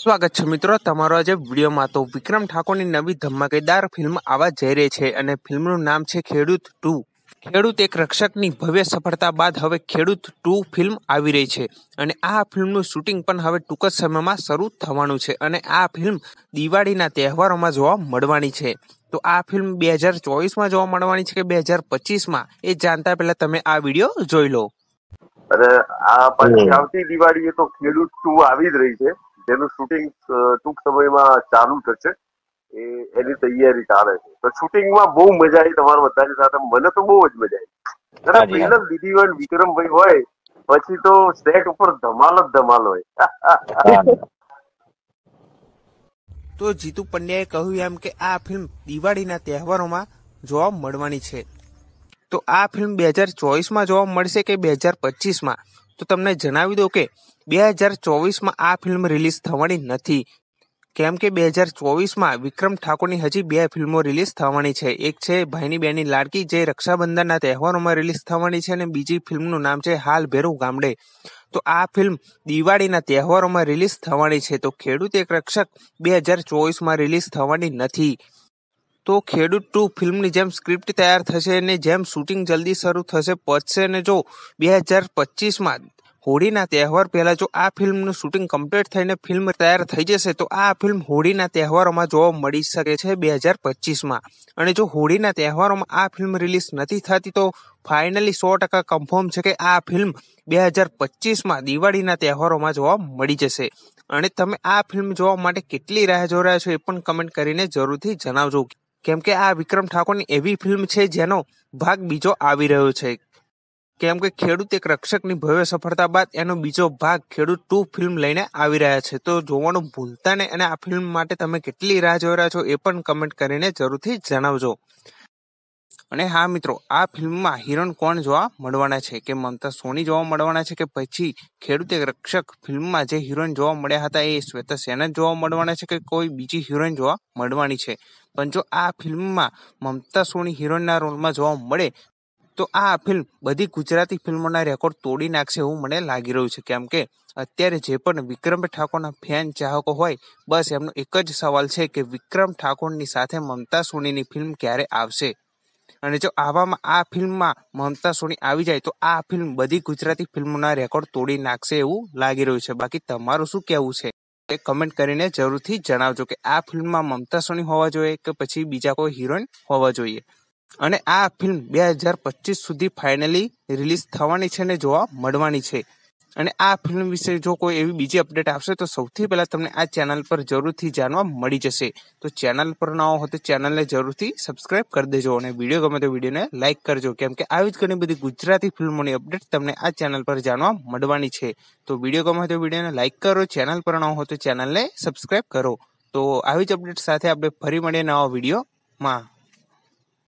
સ્વાગત છે મિત્રો તમારો આજે વિડીયોમાં તો વિક્રમ ઠાકોરની નવી ધમાકેદાર ફિલ્મ આવવા જઈ રહી છે અને ફિલ્મનું નામ છે ખેડૂત ટુ ખેડૂત એક રક્ષકની ભવ્ય સફળતા બાદ હવે ખેડૂત ટુ ફિલ્મ આવી રહી છે અને આ ફિલ્મનું શૂટિંગ પણ હવે ટૂંક જ સમયમાં શરૂ થવાનું છે અને આ ફિલ્મ દિવાળીના તહેવારોમાં જોવા મળવાની છે તો આ ફિલ્મ બે હજાર ચોવીસમાં જોવા મળવાની છે કે બે હજાર પચીસમાં એ જાણતા પહેલા તમે આ વિડીયો જોઈ લો અરે આ પછી આવતી દિવાળીએ તો ખેડૂત ટુ આવી જ રહી છે જેનું શૂટિંગ ટૂંક સમયમાં ચાલુ થશે એ એની તૈયારી ચાલે છે તો શૂટિંગમાં બહુ મજા આવી તમારા બધાની સાથે મને તો બહુ જ મજા આવી પેલા દીદી હોય વિક્રમભાઈ હોય પછી તો સેટ ઉપર ધમાલ જ ધમાલ હોય તો જીતુ પંડ્યાએ કહ્યું એમ કે આ ફિલ્મ દિવાળીના તહેવારોમાં જોવા મળવાની છે તો આ ફિલ્મ બે હજાર ચોવીસમાં જોવા મળશે કે બે હજાર પચીસમાં તો તમને જણાવી દઉં કે બે હજાર ચોવીસમાં આ ફિલ્મ રિલીઝ થવાની નથી કેમ કે બે હજાર ચોવીસમાં વિક્રમ ઠાકોરની હજી બે ફિલ્મો રિલીઝ થવાની છે એક છે ભાઈની બેની લાડકી જે રક્ષાબંધનના તહેવારોમાં રિલીઝ થવાની છે અને બીજી ફિલ્મનું નામ છે હાલ ભેરું ગામડે તો આ ફિલ્મ દિવાળીના તહેવારોમાં રિલીઝ થવાની છે તો ખેડૂત એક રક્ષક બે હજાર ચોવીસમાં રિલીઝ થવાની નથી તો ખેડૂત ટુ ફિલ્મની જેમ સ્ક્રિપ્ટ તૈયાર થશે અને જેમ શૂટિંગ જલ્દી શરૂ થશે પચશે અને જો બે હજાર પચીસમાં હોળીના તહેવાર પહેલાં જો આ ફિલ્મનું શૂટિંગ કમ્પ્લીટ થઈને ફિલ્મ તૈયાર થઈ જશે તો આ ફિલ્મ હોળીના તહેવારોમાં જોવા મળી શકે છે બે હજાર પચીસમાં અને જો હોળીના તહેવારોમાં આ ફિલ્મ રિલીઝ નથી થતી તો ફાઇનલી સો ટકા કન્ફર્મ છે કે આ ફિલ્મ બે હજાર પચીસમાં દિવાળીના તહેવારોમાં જોવા મળી જશે અને તમે આ ફિલ્મ જોવા માટે કેટલી રાહ જોઈ રહ્યા છો એ પણ કમેન્ટ કરીને જરૂરથી જણાવજો કેમ કે આ વિક્રમ ઠાકોરની એવી ફિલ્મ છે જેનો ભાગ બીજો આવી રહ્યો છે કેમ કે ખેડૂત એક રક્ષકની ભવ્ય સફળતા બાદ એનો બીજો ભાગ ખેડૂત ટુ ફિલ્મ લઈને આવી રહ્યા છે તો જોવાનું ભૂલતા નહીં અને આ ફિલ્મ માટે તમે કેટલી રાહ જોઈ રહ્યા છો એ પણ કમેન્ટ કરીને જરૂરથી જણાવજો અને હા મિત્રો આ ફિલ્મમાં હિરણ કોણ જોવા મળવાના છે કે મમતા સોની જોવા મળવાના છે કે પછી ખેડૂત રક્ષક ફિલ્મમાં જે હિરોઈન જોવા મળ્યા હતા એ શ્વેતા જ જોવા મળવાના છે કે કોઈ બીજી હિરોઈન જોવા મળવાની છે પણ જો આ ફિલ્મમાં મમતા સોની હિરોઈનના રોલમાં જોવા મળે તો આ ફિલ્મ બધી ગુજરાતી ફિલ્મોના રેકોર્ડ તોડી નાખશે એવું મને લાગી રહ્યું છે કેમ કે અત્યારે જે પણ વિક્રમ ઠાકોરના ફેન ચાહકો હોય બસ એમનો એક જ સવાલ છે કે વિક્રમ ઠાકોરની સાથે મમતા સોનીની ફિલ્મ ક્યારે આવશે અને જો આવામાં આ ફિલ્મમાં મમતા સોની આવી જાય તો આ ફિલ્મ બધી ગુજરાતી ફિલ્મોના રેકોર્ડ તોડી નાખશે એવું લાગી રહ્યું છે બાકી તમારું શું કહેવું છે એ કમેન્ટ કરીને જરૂરથી જણાવજો કે આ ફિલ્મમાં મમતા સોની હોવા જોઈએ કે પછી બીજા કોઈ હિરોઈન હોવા જોઈએ અને આ ફિલ્મ બે હજાર પચીસ સુધી ફાઇનલી રિલીઝ થવાની છે ને જોવા મળવાની છે અને આ ફિલ્મ વિશે જો કોઈ એવી બીજી અપડેટ આવશે તો સૌથી પહેલાં તમને આ ચેનલ પર જરૂરથી જાણવા મળી જશે તો ચેનલ પર ન હો તો ચેનલને જરૂરથી સબસ્ક્રાઇબ કરી દેજો અને વિડીયો ગમે તો વિડીયોને લાઇક કરજો કેમ કે આવી જ ઘણી બધી ગુજરાતી ફિલ્મોની અપડેટ તમને આ ચેનલ પર જાણવા મળવાની છે તો વિડીયો ગમે તો વિડીયોને લાઇક કરો ચેનલ પર ન હો તો ચેનલને સબસ્ક્રાઇબ કરો તો આવી જ અપડેટ સાથે આપણે ફરી મળીએ નવા વિડીયોમાં